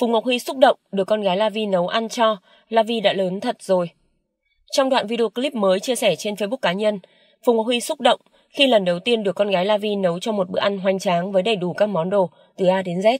Phùng Ngọc Huy xúc động được con gái La Vi nấu ăn cho, La Vi đã lớn thật rồi. Trong đoạn video clip mới chia sẻ trên Facebook cá nhân, Phùng Ngọc Huy xúc động khi lần đầu tiên được con gái La Vi nấu cho một bữa ăn hoành tráng với đầy đủ các món đồ từ A đến Z.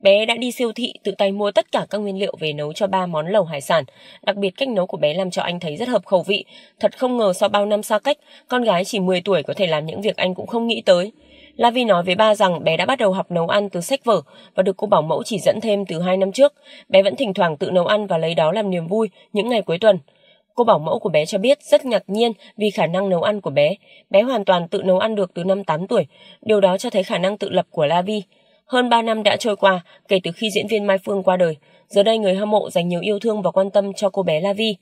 Bé đã đi siêu thị tự tay mua tất cả các nguyên liệu về nấu cho ba món lẩu hải sản. Đặc biệt cách nấu của bé làm cho anh thấy rất hợp khẩu vị. Thật không ngờ sau bao năm xa cách, con gái chỉ 10 tuổi có thể làm những việc anh cũng không nghĩ tới. Lavi nói với ba rằng bé đã bắt đầu học nấu ăn từ sách vở và được cô bảo mẫu chỉ dẫn thêm từ 2 năm trước. Bé vẫn thỉnh thoảng tự nấu ăn và lấy đó làm niềm vui những ngày cuối tuần. Cô bảo mẫu của bé cho biết rất ngạc nhiên vì khả năng nấu ăn của bé. Bé hoàn toàn tự nấu ăn được từ năm 8 tuổi. Điều đó cho thấy khả năng tự lập của Lavi. Hơn 3 năm đã trôi qua kể từ khi diễn viên Mai Phương qua đời. Giờ đây người hâm mộ dành nhiều yêu thương và quan tâm cho cô bé Lavi.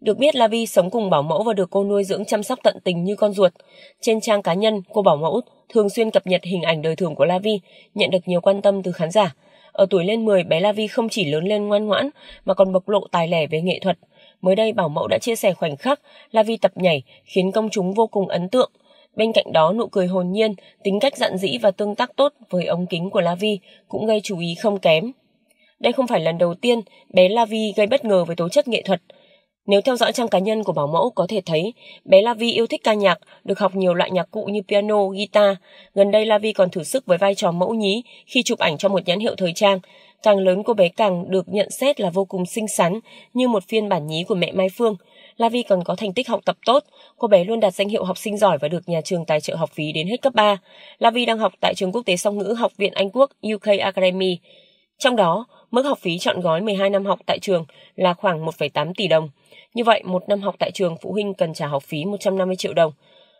Được biết La Vi sống cùng bảo mẫu và được cô nuôi dưỡng chăm sóc tận tình như con ruột. Trên trang cá nhân, cô bảo mẫu thường xuyên cập nhật hình ảnh đời thường của La Vi, nhận được nhiều quan tâm từ khán giả. Ở tuổi lên 10, bé La Vi không chỉ lớn lên ngoan ngoãn mà còn bộc lộ tài lẻ về nghệ thuật. Mới đây, Bảo Mẫu đã chia sẻ khoảnh khắc La Vi tập nhảy khiến công chúng vô cùng ấn tượng. Bên cạnh đó, nụ cười hồn nhiên, tính cách dặn dĩ và tương tác tốt với ống kính của La Vi cũng gây chú ý không kém. Đây không phải lần đầu tiên bé La Vi gây bất ngờ với tố chất nghệ thuật. Nếu theo dõi trang cá nhân của bảo mẫu có thể thấy, bé Lavi yêu thích ca nhạc, được học nhiều loại nhạc cụ như piano, guitar. Gần đây Lavi còn thử sức với vai trò mẫu nhí khi chụp ảnh cho một nhãn hiệu thời trang. Càng lớn cô bé càng được nhận xét là vô cùng xinh xắn, như một phiên bản nhí của mẹ Mai Phương. Lavi còn có thành tích học tập tốt, cô bé luôn đạt danh hiệu học sinh giỏi và được nhà trường tài trợ học phí đến hết cấp 3. Lavi đang học tại trường quốc tế song ngữ Học viện Anh Quốc UK Academy. Trong đó, Mức học phí chọn gói 12 năm học tại trường là khoảng 1,8 tỷ đồng. Như vậy, một năm học tại trường phụ huynh cần trả học phí 150 triệu đồng.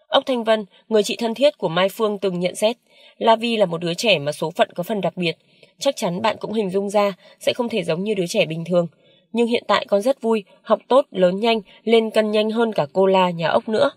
ốc Thanh Vân, người chị thân thiết của Mai Phương từng nhận xét, la vi là một đứa trẻ mà số phận có phần đặc biệt. Chắc chắn bạn cũng hình dung ra sẽ không thể giống như đứa trẻ bình thường. Nhưng hiện tại con rất vui, học tốt, lớn nhanh, lên cân nhanh hơn cả cô La nhà ốc nữa.